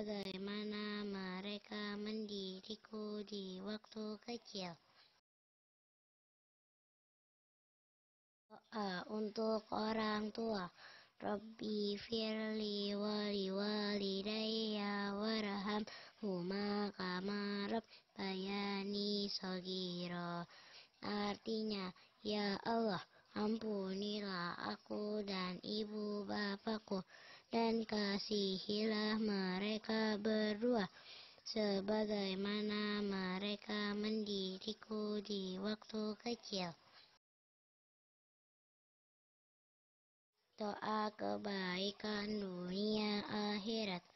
bagaimana mereka mendidikku di waktu kecil. Doa untuk orang tua. Rabbi firli wali daya warham huma kamarab bayani sogiro. Artinya, ya Allah, ampunilah aku dan ibu bapakku dan kasihilah mereka berdua sebagaimana mereka mendidikku di waktu kecil. Doa kebaikan dunia akhirat.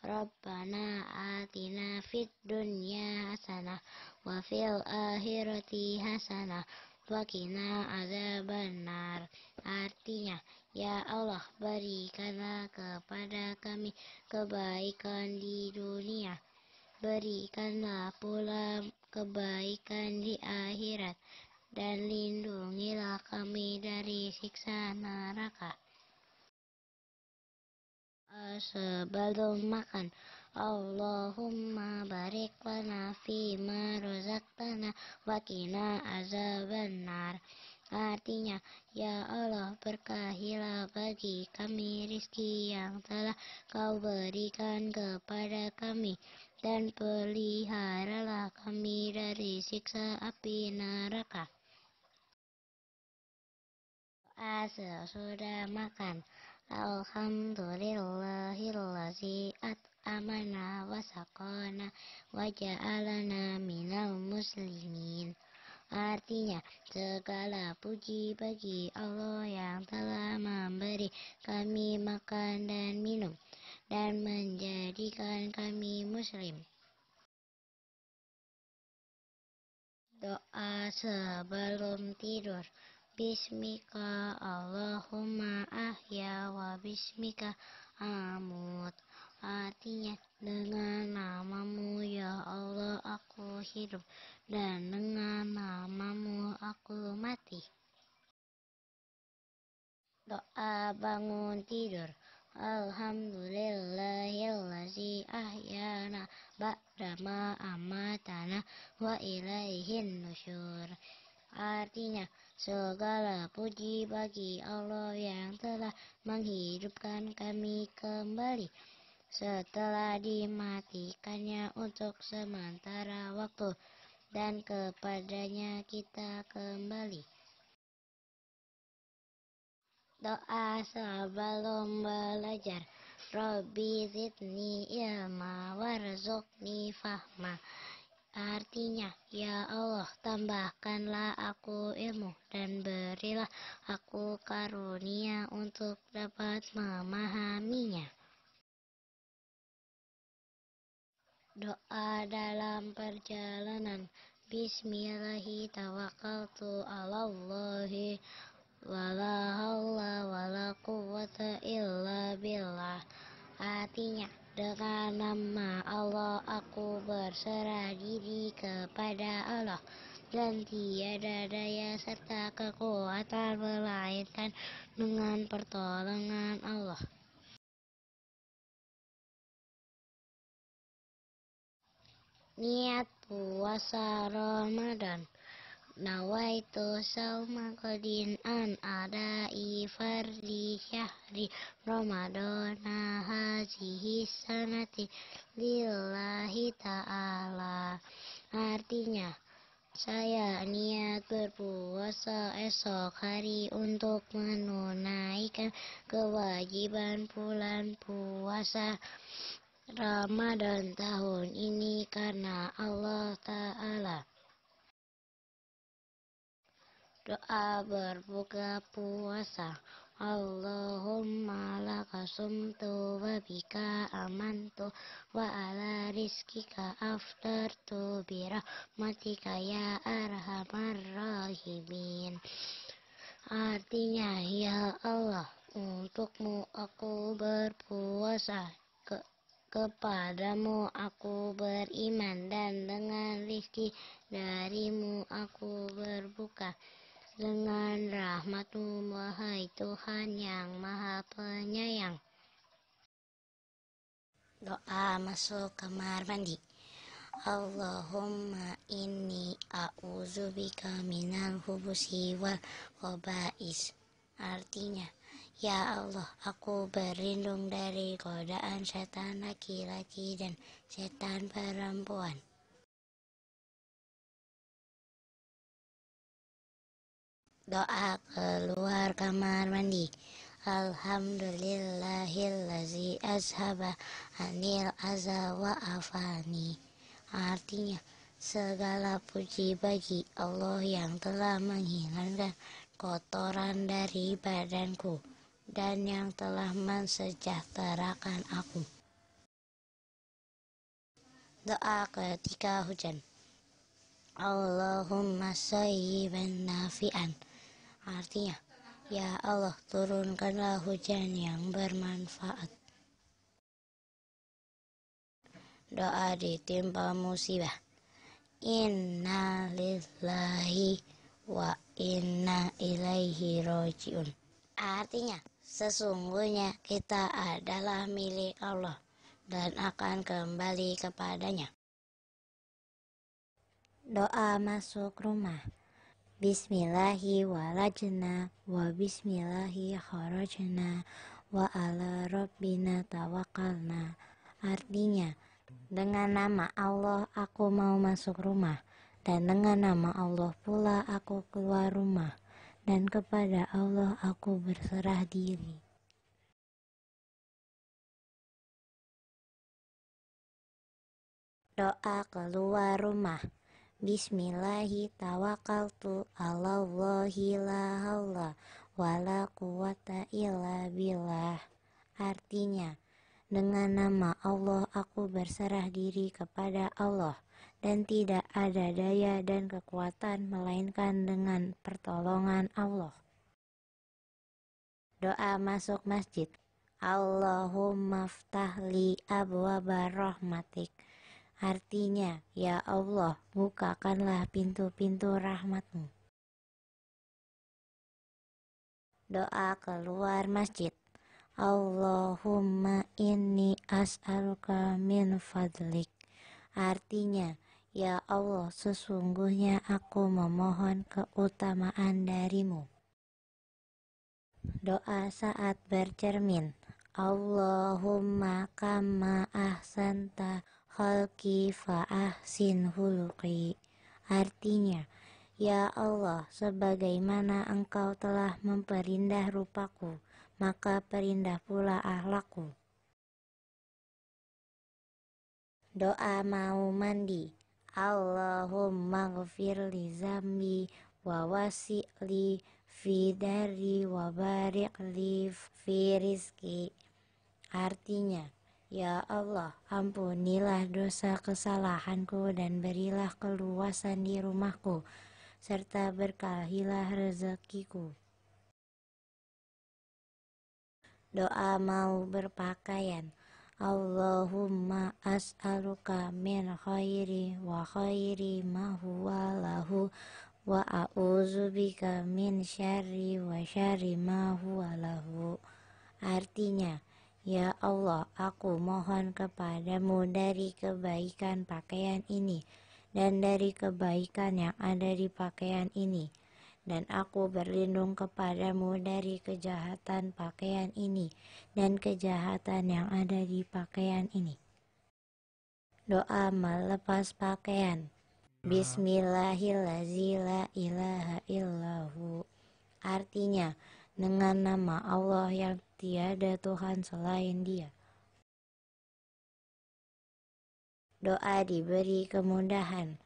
Rabbana atina fid dunya hasanah wa fil akhirati hasanah wakina ada benar artinya ya Allah berikanlah kepada kami kebaikan di dunia berikanlah pula kebaikan di akhirat dan lindungilah kami dari siksa neraka sebelum makan Allahumma barik lana fi ma razaqtana wa qina azabannar. Artinya, ya Allah berkahilah bagi kami rizki yang telah kau berikan kepada kami dan peliharalah kami dari siksa api neraka. Asal sudah makan. Alhamdulillahillazi at أطعمنا وسقانا وجعلنا من muslimin. Artinya, segala puji bagi Allah yang telah memberi kami makan dan minum dan menjadikan kami muslim. Doa sebelum tidur. Bismika Allahumma ahya wa bismika amut isinya Dengan namamu ya Allah aku hidup Dan dengan namamu aku mati Doa bangun tidur Alhamdulillahillazi ahyana ba'dama amatana Wa ilaihin nusyur Artinya, segala puji bagi Allah yang telah menghidupkan kami kembali setelah dimatikannya untuk sementara waktu dan kepadanya kita kembali. Doa sebelum belajar Robi zidni ilma warzukni fahma Artinya, Ya Allah, tambahkanlah aku ilmu dan berilah aku karunia untuk dapat memahaminya. Doa dalam perjalanan Bismillahi tawakkaltu ala Wala wala illa billah Artinya dengan nama Allah aku berserah diri kepada Allah dan tiada daya serta kekuatan melainkan dengan pertolongan Allah. niat puasa Ramadan Nawaitu sauma qadin an ifar di syahri Ramadan haji sanati lillahi ta'ala Artinya saya niat berpuasa esok hari untuk menunaikan kewajiban bulan puasa Ramadan tahun ini karena Allah Ta'ala. Doa berbuka puasa Allahumma lakasum tu wabika bika amantu wa ala rizkika after birah birahmatika ya arhamar rahimin Artinya ya Allah untukmu aku berpuasa Kepadamu aku beriman dan dengan rizki darimu aku berbuka. Dengan rahmatmu wahai Tuhan yang maha penyayang. Doa masuk kamar mandi. Allahumma inni a'udzubika minal hubusi wal khaba'is Artinya, Ya Allah, aku berlindung dari godaan setan laki-laki dan setan perempuan. Doa keluar kamar mandi. Alhamdulillahillazi azhaba anil aza wa afani. Artinya, segala puji bagi Allah yang telah menghilangkan kotoran dari badanku dan yang telah mensejahterakan aku. Doa ketika hujan. Allahumma sayyiban nafi'an. Artinya, ya Allah turunkanlah hujan yang bermanfaat. Doa ditimpa musibah. Inna lillahi wa inna ilaihi rojiun. Artinya, Sesungguhnya kita adalah milik Allah dan akan kembali kepadanya. Doa masuk rumah. Bismillahi walajna wa bismillahi kharajna wa ala rabbina tawakkalna. Artinya, dengan nama Allah aku mau masuk rumah dan dengan nama Allah pula aku keluar rumah dan kepada Allah aku berserah diri. Doa keluar rumah. Bismillahi tawakaltu alallahi la haula wala quwata illa billah. Artinya, dengan nama Allah aku berserah diri kepada Allah dan tidak ada daya dan kekuatan melainkan dengan pertolongan Allah. Doa masuk masjid. Allahumma ftahli abwaba rahmatik. Artinya, ya Allah, bukakanlah pintu-pintu rahmatmu. Doa keluar masjid. Allahumma inni as'aluka min fadlik. Artinya, Ya Allah, sesungguhnya aku memohon keutamaan darimu. Doa saat bercermin Allahumma kama ahsanta khalki fa ahsin Artinya, Ya Allah, sebagaimana engkau telah memperindah rupaku, maka perindah pula ahlaku. Doa mau mandi Allahumma li zambi wa li fi dari wa li fi rizki. Artinya, Ya Allah, ampunilah dosa kesalahanku dan berilah keluasan di rumahku, serta berkahilah rezekiku. Doa mau berpakaian. Allahumma as'aluka min khairi wa khairi ma huwa lahu wa a'udzu bika min syarri wa syarri ma huwa lahu. Artinya, ya Allah, aku mohon kepadamu dari kebaikan pakaian ini dan dari kebaikan yang ada di pakaian ini dan aku berlindung kepadamu dari kejahatan pakaian ini dan kejahatan yang ada di pakaian ini. Doa melepas pakaian. Bismillahirrahmanirrahim. Artinya, dengan nama Allah yang tiada Tuhan selain Dia. Doa diberi kemudahan.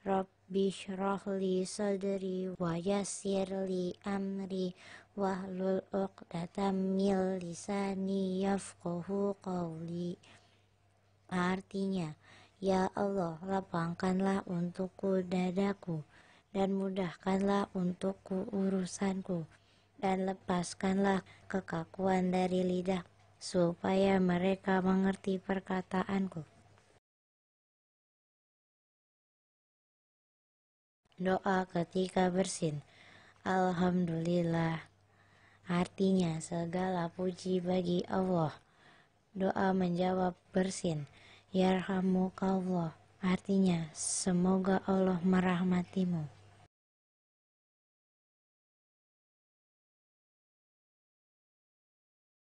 Rabbi shrah li sadri wa yassir li amri wahlul uqdatam min lisani yafqahu qawli Artinya, Ya Allah, lapangkanlah untukku dadaku dan mudahkanlah untukku urusanku dan lepaskanlah kekakuan dari lidah supaya mereka mengerti perkataanku. doa ketika bersin. Alhamdulillah. Artinya segala puji bagi Allah. Doa menjawab bersin. Allah. Artinya semoga Allah merahmatimu.